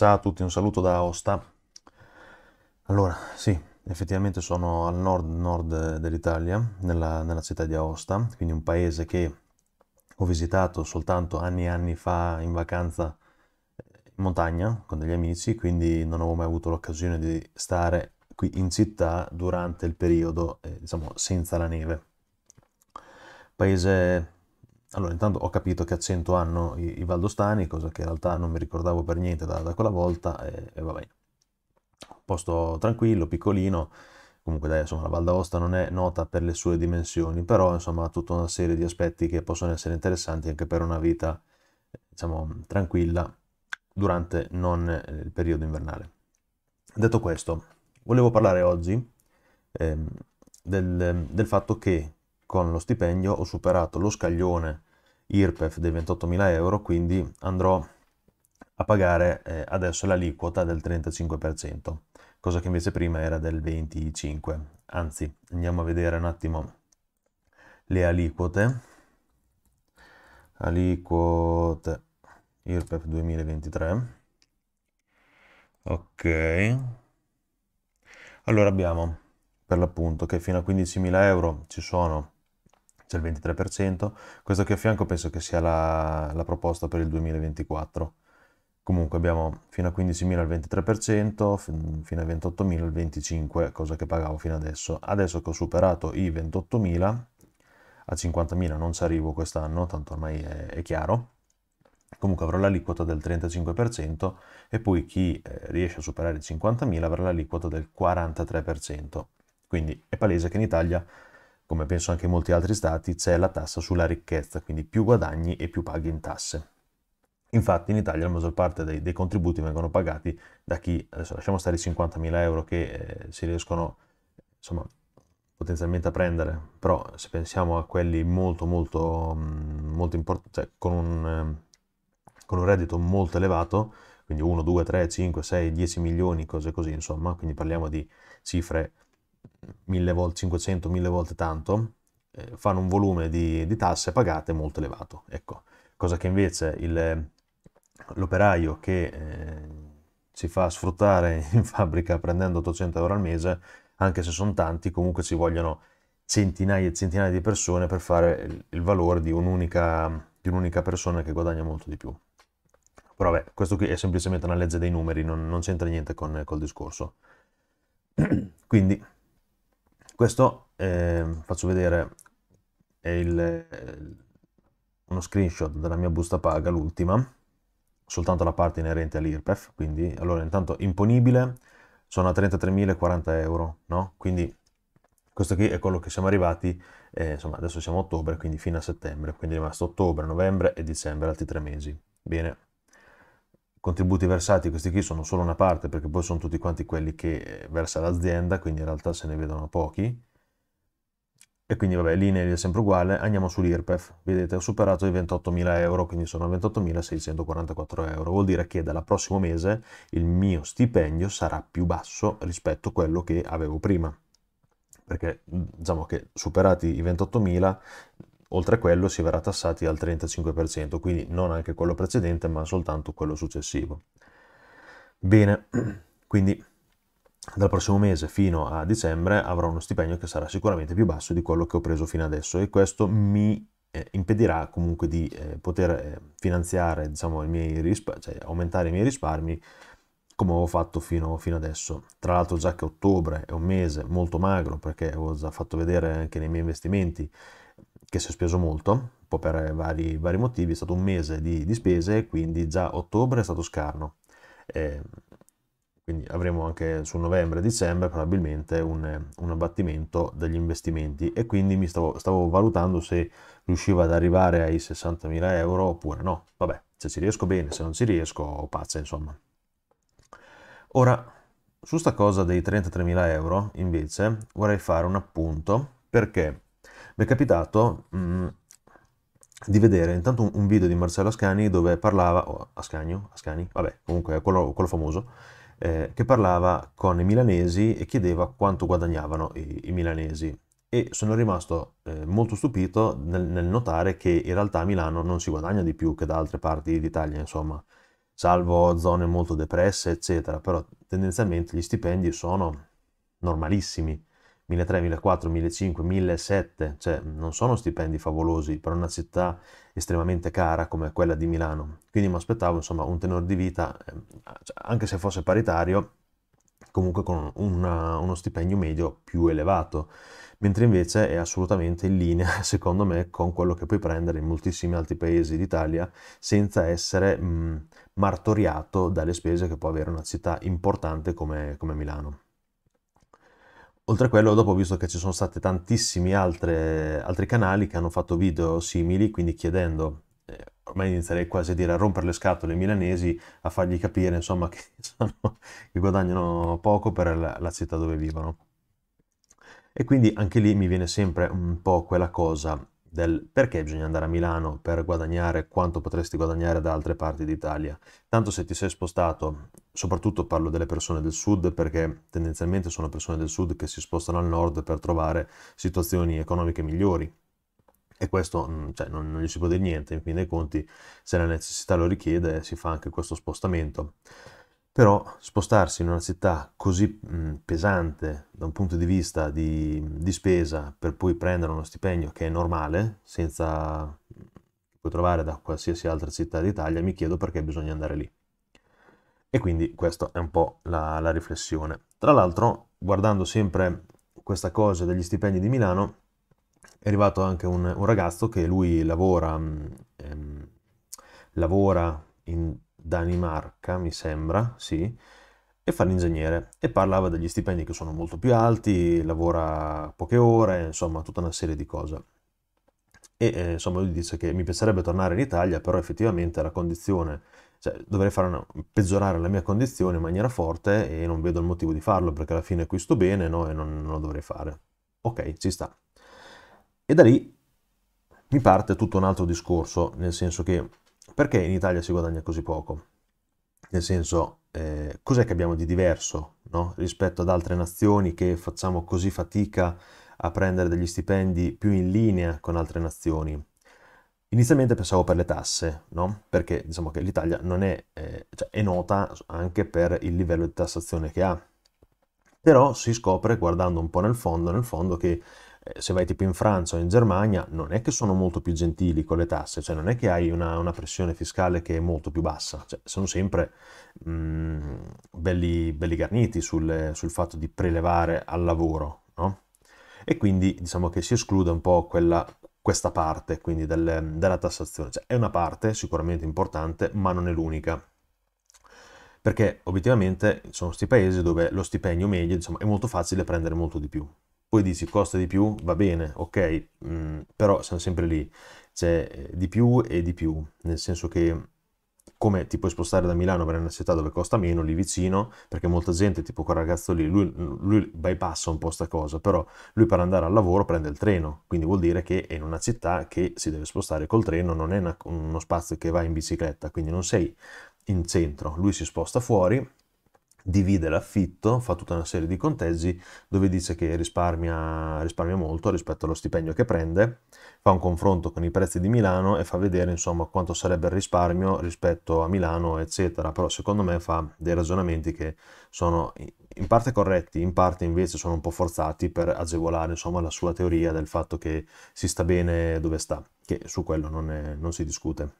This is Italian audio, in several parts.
Ciao a tutti, un saluto da Aosta. Allora, sì, effettivamente sono al nord-nord dell'Italia, nella, nella, città di Aosta, quindi un paese che ho visitato soltanto anni e anni fa in vacanza eh, in montagna con degli amici, quindi non avevo mai avuto l'occasione di stare qui in città durante il periodo, eh, diciamo, senza la neve. Paese allora, intanto ho capito che accento hanno i, i valdostani, cosa che in realtà non mi ricordavo per niente da, da quella volta, e, e va bene. Posto tranquillo, piccolino, comunque dai, insomma, la Val d'Aosta non è nota per le sue dimensioni, però insomma ha tutta una serie di aspetti che possono essere interessanti anche per una vita, diciamo, tranquilla durante non eh, il periodo invernale. Detto questo, volevo parlare oggi eh, del, del fatto che con lo stipendio ho superato lo scaglione IRPEF dei 28.000 euro, quindi andrò a pagare eh, adesso l'aliquota del 35%, cosa che invece prima era del 25%. Anzi, andiamo a vedere un attimo le aliquote. Aliquote IRPEF 2023. Ok. Allora abbiamo per l'appunto che fino a 15.000 euro ci sono c'è il 23%, questo qui a fianco penso che sia la, la proposta per il 2024. Comunque abbiamo fino a 15.000 il 23%, fino a 28.000 il 25%, cosa che pagavo fino adesso. Adesso che ho superato i 28.000, a 50.000 non ci arrivo quest'anno, tanto ormai è, è chiaro, comunque avrò l'aliquota del 35% e poi chi eh, riesce a superare i 50.000 avrà l'aliquota del 43%. Quindi è palese che in Italia come penso anche in molti altri stati, c'è la tassa sulla ricchezza, quindi più guadagni e più paghi in tasse. Infatti in Italia la maggior parte dei, dei contributi vengono pagati da chi, adesso lasciamo stare i 50.000 euro che eh, si riescono insomma, potenzialmente a prendere, però se pensiamo a quelli molto molto, mm, molto importanti, cioè con un, ehm, con un reddito molto elevato, quindi 1, 2, 3, 5, 6, 10 milioni, cose così, insomma, quindi parliamo di cifre 1000 volte 500, 1000 volte tanto, eh, fanno un volume di, di, tasse pagate molto elevato. Ecco, cosa che invece l'operaio che eh, si fa sfruttare in fabbrica prendendo 800 euro al mese, anche se sono tanti, comunque ci vogliono centinaia e centinaia di persone per fare il, il valore di un'unica, di un'unica persona che guadagna molto di più. Però vabbè, questo qui è semplicemente una legge dei numeri, non, non c'entra niente con, col discorso. Quindi questo, eh, faccio vedere, è il, eh, uno screenshot della mia busta paga, l'ultima, soltanto la parte inerente all'IRPEF, quindi allora intanto imponibile sono a 33.040 euro, no? Quindi questo qui è quello che siamo arrivati, eh, insomma adesso siamo a ottobre, quindi fino a settembre, quindi è rimasto ottobre, novembre e dicembre, altri tre mesi. Bene contributi versati, questi qui sono solo una parte perché poi sono tutti quanti quelli che eh, versa l'azienda, quindi in realtà se ne vedono pochi. E quindi vabbè, linea è sempre uguale, andiamo sull'IRPEF, vedete ho superato i 28.000 euro, quindi sono 28.644 euro, vuol dire che dal prossimo mese il mio stipendio sarà più basso rispetto a quello che avevo prima perché diciamo che superati i 28.000 Oltre a quello si verrà tassati al 35%, quindi non anche quello precedente ma soltanto quello successivo. Bene, quindi dal prossimo mese fino a dicembre avrò uno stipendio che sarà sicuramente più basso di quello che ho preso fino adesso e questo mi eh, impedirà comunque di eh, poter eh, finanziare, diciamo, i miei risparmi, cioè aumentare i miei risparmi come ho fatto fino, fino adesso. Tra l'altro già che ottobre è un mese molto magro perché ho già fatto vedere anche nei miei investimenti che si è speso molto, un po' per eh, vari, vari motivi, è stato un mese di, di, spese, quindi già ottobre è stato scarno. Eh, quindi avremo anche su novembre e dicembre probabilmente un, un, abbattimento degli investimenti e quindi mi stavo, stavo, valutando se riuscivo ad arrivare ai 60.000 euro oppure no. Vabbè, se ci riesco bene, se non ci riesco, pazza insomma. Ora, su sta cosa dei 33.000 euro invece vorrei fare un appunto perché mi è capitato mh, mm, di vedere intanto un, un, video di Marcello Ascani dove parlava, o oh, Ascagno, Ascani, vabbè, comunque quello, quello famoso, eh, che parlava con i milanesi e chiedeva quanto guadagnavano i, i milanesi. E sono rimasto eh, molto stupito nel, nel, notare che in realtà a Milano non si guadagna di più che da altre parti d'Italia, insomma, salvo zone molto depresse, eccetera, però tendenzialmente gli stipendi sono normalissimi 1.300, 1.400, 1.500, 1.700, cioè non sono stipendi favolosi per una città estremamente cara come quella di Milano. Quindi mi aspettavo insomma un tenore di vita, ehm, cioè, anche se fosse paritario, comunque con una, uno stipendio medio più elevato, mentre invece è assolutamente in linea, secondo me, con quello che puoi prendere in moltissimi altri paesi d'Italia senza essere mh, martoriato dalle spese che può avere una città importante come, come Milano. Oltre a quello, dopo ho visto che ci sono stati tantissimi altre, altri canali che hanno fatto video simili, quindi chiedendo, eh, ormai inizierei quasi a dire a rompere le scatole ai milanesi, a fargli capire insomma che, sono, che guadagnano poco per la, la città dove vivono. E quindi anche lì mi viene sempre un po' quella cosa del perché bisogna andare a Milano per guadagnare quanto potresti guadagnare da altre parti d'Italia. Tanto se ti sei spostato soprattutto parlo delle persone del sud perché tendenzialmente sono persone del sud che si spostano al nord per trovare situazioni economiche migliori. E questo mm, cioè, non, non gli si può dire niente, in fin dei conti, se la necessità lo richiede, si fa anche questo spostamento. Però spostarsi in una città così mh, mm, pesante da un punto di vista di, di spesa per poi prendere uno stipendio che è normale, senza mm, puoi trovare da qualsiasi altra città d'Italia, mi chiedo perché bisogna andare lì. E quindi questa è un po' la, la riflessione. Tra l'altro, guardando sempre questa cosa degli stipendi di Milano, è arrivato anche un, un ragazzo che lui lavora, mm, ehm, lavora in Danimarca, mi sembra, sì, e fa l'ingegnere e parlava degli stipendi che sono molto più alti, lavora poche ore, insomma tutta una serie di cose. E eh, insomma lui dice che mi piacerebbe tornare in Italia, però effettivamente la condizione cioè, dovrei una, peggiorare la mia condizione in maniera forte e non vedo il motivo di farlo perché alla fine qui sto bene no? e non, non lo dovrei fare. Ok, ci sta. E da lì mi parte tutto un altro discorso, nel senso che perché in Italia si guadagna così poco? Nel senso, eh, cos'è che abbiamo di diverso no? rispetto ad altre nazioni che facciamo così fatica a prendere degli stipendi più in linea con altre nazioni? Inizialmente pensavo per le tasse, no? perché diciamo che l'Italia non è, eh, cioè è nota anche per il livello di tassazione che ha. Però si scopre guardando un po' nel fondo, nel fondo che eh, se vai tipo in Francia o in Germania non è che sono molto più gentili con le tasse, cioè non è che hai una, una pressione fiscale che è molto più bassa, cioè, sono sempre mm, belli, belli, garniti sul, sul, fatto di prelevare al lavoro, no? E quindi diciamo che si esclude un po' quella questa parte, quindi del, della tassazione. Cioè, è una parte sicuramente importante, ma non è l'unica. Perché obiettivamente sono questi paesi dove lo stipendio medio diciamo, è molto facile prendere molto di più. Poi dici costa di più, va bene, ok, mh, mm, però siamo sempre lì. C'è eh, di più e di più, nel senso che come ti puoi spostare da Milano per una città dove costa meno, lì vicino, perché molta gente, tipo quel ragazzo lì, lui, lui bypassa un po' sta cosa, però lui per andare al lavoro prende il treno, quindi vuol dire che è in una città che si deve spostare col treno, non è una, uno spazio che va in bicicletta, quindi non sei in centro, lui si sposta fuori divide l'affitto, fa tutta una serie di conteggi dove dice che risparmia, risparmia, molto rispetto allo stipendio che prende, fa un confronto con i prezzi di Milano e fa vedere insomma quanto sarebbe il risparmio rispetto a Milano eccetera, però secondo me fa dei ragionamenti che sono in parte corretti, in parte invece sono un po' forzati per agevolare insomma la sua teoria del fatto che si sta bene dove sta, che su quello non, è, non si discute.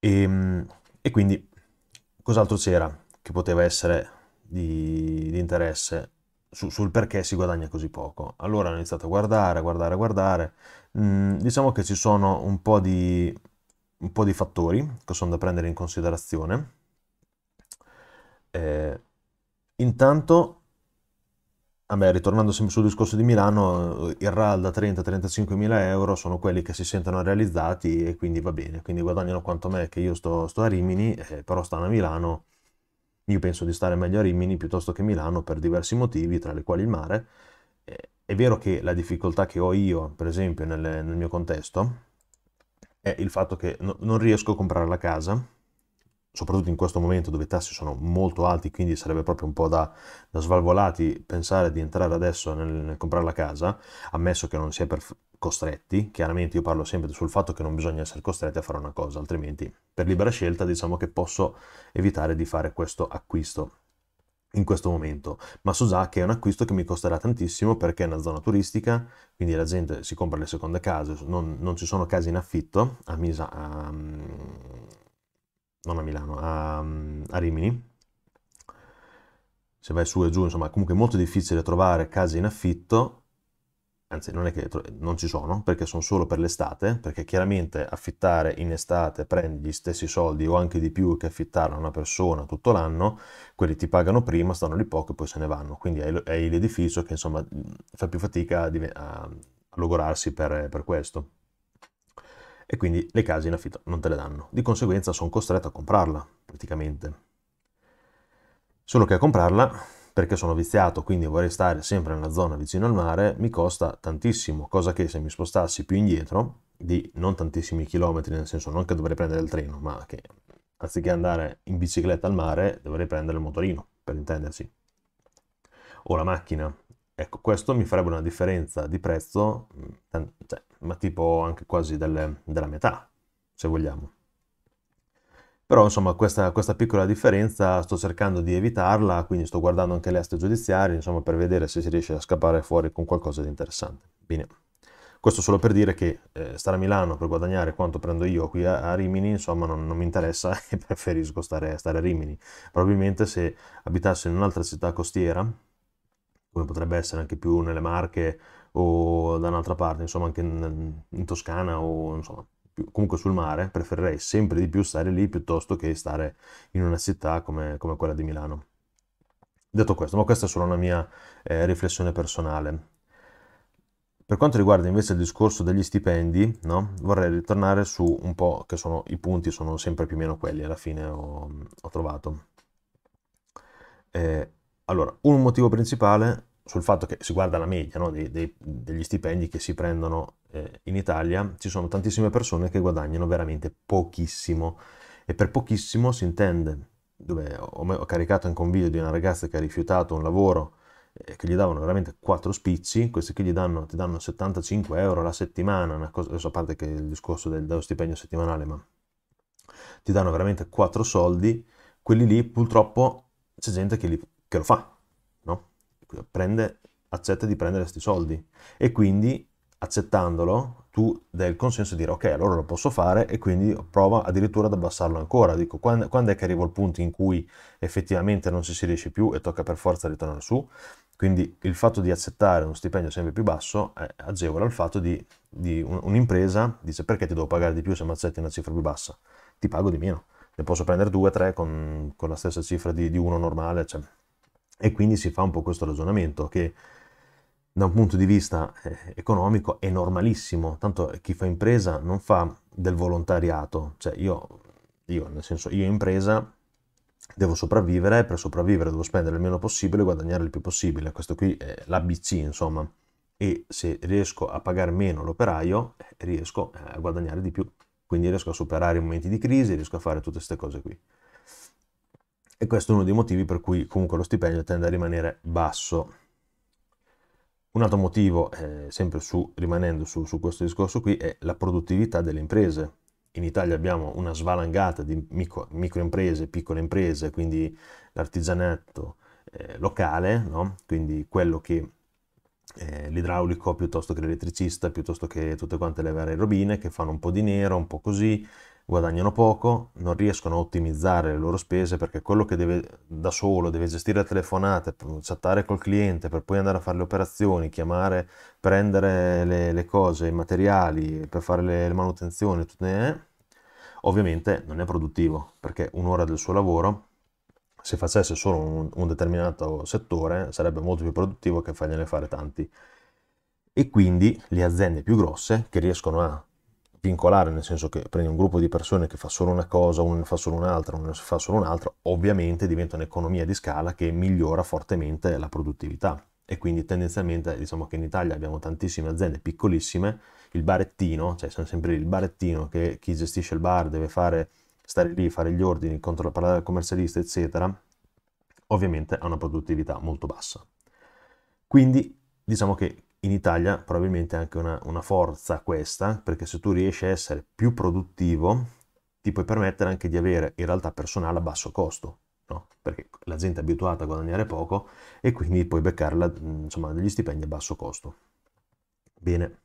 E, ehm, e quindi cos'altro c'era che poteva essere di, di interesse su, sul perché si guadagna così poco? Allora ho iniziato a guardare, a guardare, a guardare. Mm, diciamo che ci sono un po, di, un po' di fattori che sono da prendere in considerazione. Eh, intanto Vabbè, ritornando sempre sul discorso di Milano, il RAL da 30-35 mila euro sono quelli che si sentono realizzati e quindi va bene, quindi guadagnano quanto me che io sto, sto a Rimini, eh, però stanno a Milano, io penso di stare meglio a Rimini piuttosto che a Milano per diversi motivi, tra i quali il mare. Eh, è vero che la difficoltà che ho io, per esempio, nel, nel mio contesto, è il fatto che no, non riesco a comprare la casa, soprattutto in questo momento dove i tassi sono molto alti, quindi sarebbe proprio un po' da, da svalvolati pensare di entrare adesso nel, nel, comprare la casa, ammesso che non si è perf- costretti, chiaramente io parlo sempre sul fatto che non bisogna essere costretti a fare una cosa, altrimenti per libera scelta diciamo che posso evitare di fare questo acquisto in questo momento, ma so già che è un acquisto che mi costerà tantissimo perché è una zona turistica, quindi la gente si compra le seconde case, non, non ci sono case in affitto a, misa, a, non a Milano, a, a Rimini. Se vai su e giù, insomma, comunque è molto difficile trovare case in affitto, anzi non è che non ci sono, perché sono solo per l'estate, perché chiaramente affittare in estate prendi gli stessi soldi o anche di più che affittare a una persona tutto l'anno, quelli ti pagano prima, stanno lì poco e poi se ne vanno, quindi è l'edificio che insomma fa più fatica a, a logorarsi per, per questo e quindi le case in affitto non te le danno. Di conseguenza sono costretto a comprarla, praticamente. Solo che a comprarla, perché sono viziato, quindi vorrei stare sempre nella zona vicino al mare, mi costa tantissimo, cosa che se mi spostassi più indietro, di non tantissimi chilometri, nel senso non che dovrei prendere il treno, ma che anziché andare in bicicletta al mare dovrei prendere il motorino, per intendersi, o la macchina, Ecco, questo mi farebbe una differenza di prezzo, mm, cioè, ma tipo anche quasi delle, della metà, se vogliamo. Però insomma questa, questa, piccola differenza sto cercando di evitarla, quindi sto guardando anche le aste giudiziarie, insomma per vedere se si riesce a scappare fuori con qualcosa di interessante. Bene, questo solo per dire che eh, stare a Milano per guadagnare quanto prendo io qui a, a Rimini, insomma non, non, mi interessa e preferisco stare, stare a Rimini. Probabilmente se abitassi in un'altra città costiera, come potrebbe essere anche più nelle Marche o da un'altra parte, insomma anche in, in Toscana o insomma, più, comunque sul mare, preferirei sempre di più stare lì piuttosto che stare in una città come, come quella di Milano. Detto questo, ma questa è solo una mia eh, riflessione personale. Per quanto riguarda invece il discorso degli stipendi, no? vorrei ritornare su un po' che sono i punti, sono sempre più o meno quelli, alla fine ho, ho trovato. Eh, allora, un motivo principale sul fatto che si guarda la media no, dei, dei, degli stipendi che si prendono eh, in Italia, ci sono tantissime persone che guadagnano veramente pochissimo e per pochissimo si intende, dove ho, ho caricato anche un video di una ragazza che ha rifiutato un lavoro eh, che gli davano veramente quattro spicci, questi che gli danno, ti danno 75 euro la settimana, una cosa, adesso a parte che il discorso del, dello stipendio settimanale, ma ti danno veramente quattro soldi, quelli lì purtroppo c'è gente che, li, che lo fa, prende, accetta di prendere questi soldi e quindi accettandolo tu dai il consenso di dire ok allora lo posso fare e quindi prova addirittura ad abbassarlo ancora dico quando, quando, è che arrivo al punto in cui effettivamente non ci si riesce più e tocca per forza ritornare su quindi il fatto di accettare uno stipendio sempre più basso eh, agevola il fatto di, di un'impresa dice perché ti devo pagare di più se mi accetti una cifra più bassa ti pago di meno ne posso prendere due, tre con, con la stessa cifra di, di uno normale cioè, e quindi si fa un po' questo ragionamento che da un punto di vista eh, economico è normalissimo, tanto chi fa impresa non fa del volontariato, cioè io, io nel senso io impresa devo sopravvivere e per sopravvivere devo spendere il meno possibile e guadagnare il più possibile, questo qui è l'ABC insomma, e se riesco a pagare meno l'operaio eh, riesco eh, a guadagnare di più, quindi riesco a superare i momenti di crisi, riesco a fare tutte queste cose qui e questo è uno dei motivi per cui comunque lo stipendio tende a rimanere basso. Un altro motivo, eh, sempre su, rimanendo su, su questo discorso qui, è la produttività delle imprese. In Italia abbiamo una svalangata di micro, microimprese, piccole imprese, quindi l'artigianato eh, locale, no? quindi quello che eh, l'idraulico piuttosto che l'elettricista, piuttosto che tutte quante le varie robine che fanno un po' di nero, un po' così, guadagnano poco, non riescono a ottimizzare le loro spese perché quello che deve da solo deve gestire le telefonate, chattare col cliente per poi andare a fare le operazioni, chiamare, prendere le, le cose, i materiali per fare le, le manutenzioni, tutte, eh, ovviamente non è produttivo perché un'ora del suo lavoro se facesse solo un, un, determinato settore sarebbe molto più produttivo che fargliene fare tanti. E quindi le aziende più grosse che riescono a vincolare, nel senso che prendi un gruppo di persone che fa solo una cosa, uno fa solo un'altra, uno fa solo un'altra, ovviamente diventa un'economia di scala che migliora fortemente la produttività. E quindi tendenzialmente diciamo che in Italia abbiamo tantissime aziende piccolissime, il barettino, cioè sono sempre il barettino che chi gestisce il bar deve fare, stare lì, fare gli ordini, controllare, parlare al commercialista, eccetera, ovviamente ha una produttività molto bassa. Quindi diciamo che in Italia probabilmente è anche una, una, forza questa, perché se tu riesci a essere più produttivo, ti puoi permettere anche di avere in realtà personale a basso costo, no? perché la gente è abituata a guadagnare poco e quindi puoi beccare la, insomma, degli stipendi a basso costo. Bene.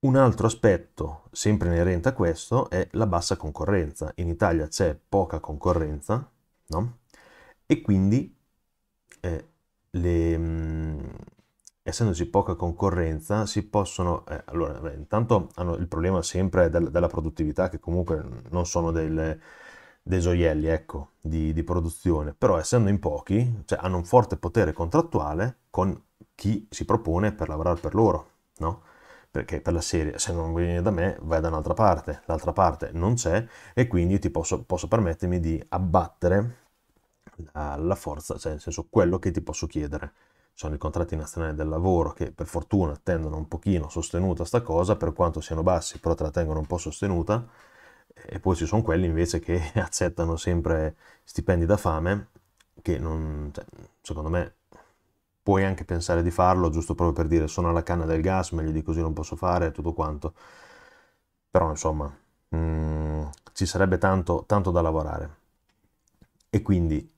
Un altro aspetto, sempre inerente a questo, è la bassa concorrenza. In Italia c'è poca concorrenza, no? E quindi eh, le, essendoci poca concorrenza, si possono... Eh, allora, beh, intanto hanno il problema sempre del, della produttività, che comunque non sono del, dei gioielli, ecco, di, di, produzione, però essendo in pochi, cioè, hanno un forte potere contrattuale con chi si propone per lavorare per loro, no? Perché per la serie, se non vieni da me, vai da un'altra parte, l'altra parte non c'è e quindi ti posso, posso permettermi di abbattere la, la forza, cioè nel senso quello che ti posso chiedere sono i contratti nazionali del lavoro che per fortuna tendono un pochino sostenuta sta cosa, per quanto siano bassi, però te la tengono un po' sostenuta, e poi ci sono quelli invece che accettano sempre stipendi da fame, che non, cioè, secondo me puoi anche pensare di farlo, giusto proprio per dire sono alla canna del gas, meglio di così non posso fare, tutto quanto. Però insomma, mh, mm, ci sarebbe tanto, tanto da lavorare. E quindi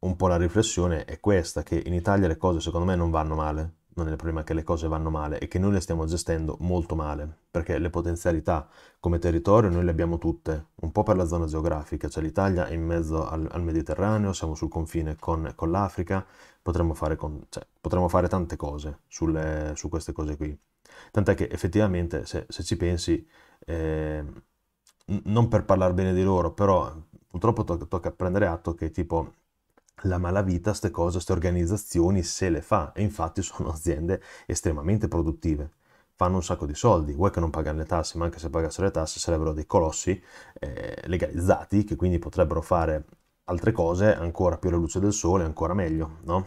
un po' la riflessione è questa, che in Italia le cose secondo me non vanno male, non è il problema che le cose vanno male e che noi le stiamo gestendo molto male, perché le potenzialità come territorio noi le abbiamo tutte, un po' per la zona geografica, cioè l'Italia è in mezzo al, al Mediterraneo, siamo sul confine con, con l'Africa, potremmo fare, con, cioè, potremmo fare, tante cose sulle, su queste cose qui. Tant'è che effettivamente se, se ci pensi, eh, non per parlare bene di loro, però purtroppo to- tocca prendere atto che tipo la malavita, queste cose, queste organizzazioni se le fa e infatti sono aziende estremamente produttive. Fanno un sacco di soldi, vuoi che non pagano le tasse, ma anche se pagassero le tasse sarebbero dei colossi eh, legalizzati che quindi potrebbero fare altre cose ancora più alla luce del sole, ancora meglio, no?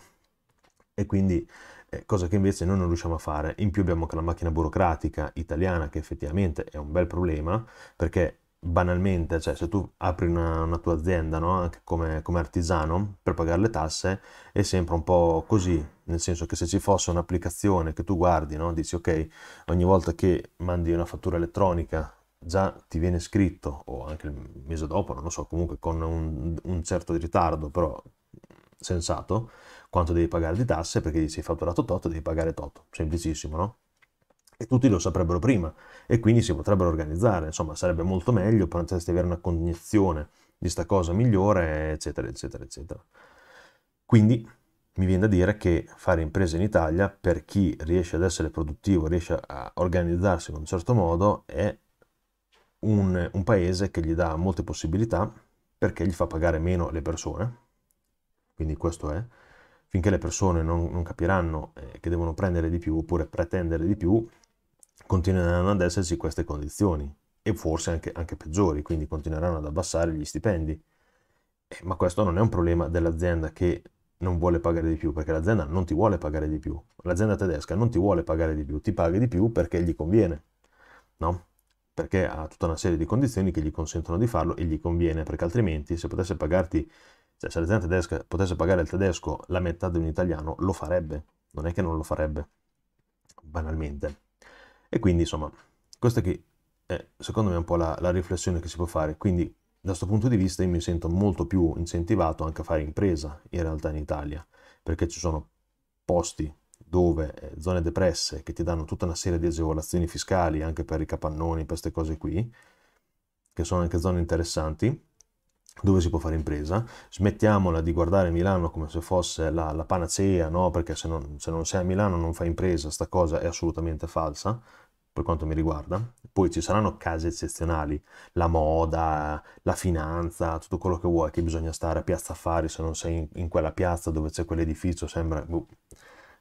E quindi eh, cosa che invece noi non riusciamo a fare. In più abbiamo anche la macchina burocratica italiana che effettivamente è un bel problema perché banalmente, cioè se tu apri una, una tua azienda no? come, come, artigiano per pagare le tasse, è sempre un po' così, nel senso che se ci fosse un'applicazione che tu guardi, no? dici ok, ogni volta che mandi una fattura elettronica già ti viene scritto, o anche il mese dopo, non lo so, comunque con un, un certo ritardo, però sensato, quanto devi pagare di tasse, perché sei fatturato tot, devi pagare tot, semplicissimo, no? e tutti lo saprebbero prima e quindi si potrebbero organizzare, insomma sarebbe molto meglio, potresti avere una cognizione di sta cosa migliore, eccetera, eccetera, eccetera. Quindi mi viene da dire che fare imprese in Italia per chi riesce ad essere produttivo, riesce a organizzarsi in un certo modo, è un, un paese che gli dà molte possibilità perché gli fa pagare meno le persone, quindi questo è, finché le persone non, non capiranno eh, che devono prendere di più oppure pretendere di più, continueranno ad esserci queste condizioni e forse anche, anche peggiori, quindi continueranno ad abbassare gli stipendi. Eh, ma questo non è un problema dell'azienda che non vuole pagare di più, perché l'azienda non ti vuole pagare di più. L'azienda tedesca non ti vuole pagare di più, ti paga di più perché gli conviene, no? Perché ha tutta una serie di condizioni che gli consentono di farlo e gli conviene, perché altrimenti se potesse pagarti, cioè se l'azienda tedesca potesse pagare al tedesco la metà di un italiano, lo farebbe. Non è che non lo farebbe, banalmente. E quindi, insomma, questa che è, eh, secondo me, un po' la, la riflessione che si può fare. Quindi, da questo punto di vista, io mi sento molto più incentivato anche a fare impresa, in realtà, in Italia, perché ci sono posti dove eh, zone depresse che ti danno tutta una serie di agevolazioni fiscali anche per i capannoni, per queste cose qui, che sono anche zone interessanti, dove si può fare impresa, smettiamola di guardare Milano come se fosse la, la panacea, no? perché se non, se non sei a Milano non fai impresa, sta cosa è assolutamente falsa, per quanto mi riguarda. Poi ci saranno casi eccezionali, la moda, la finanza, tutto quello che vuoi, che bisogna stare a Piazza Affari se non sei in, in quella piazza dove c'è quell'edificio, sembra uh,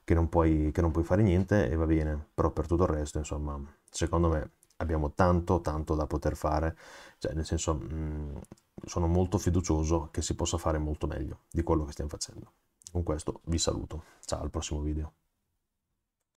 che, non puoi, che non puoi fare niente e va bene, però per tutto il resto, insomma, secondo me abbiamo tanto tanto da poter fare, cioè nel senso mh, mm, sono molto fiducioso che si possa fare molto meglio di quello che stiamo facendo. Con questo vi saluto, ciao al prossimo video.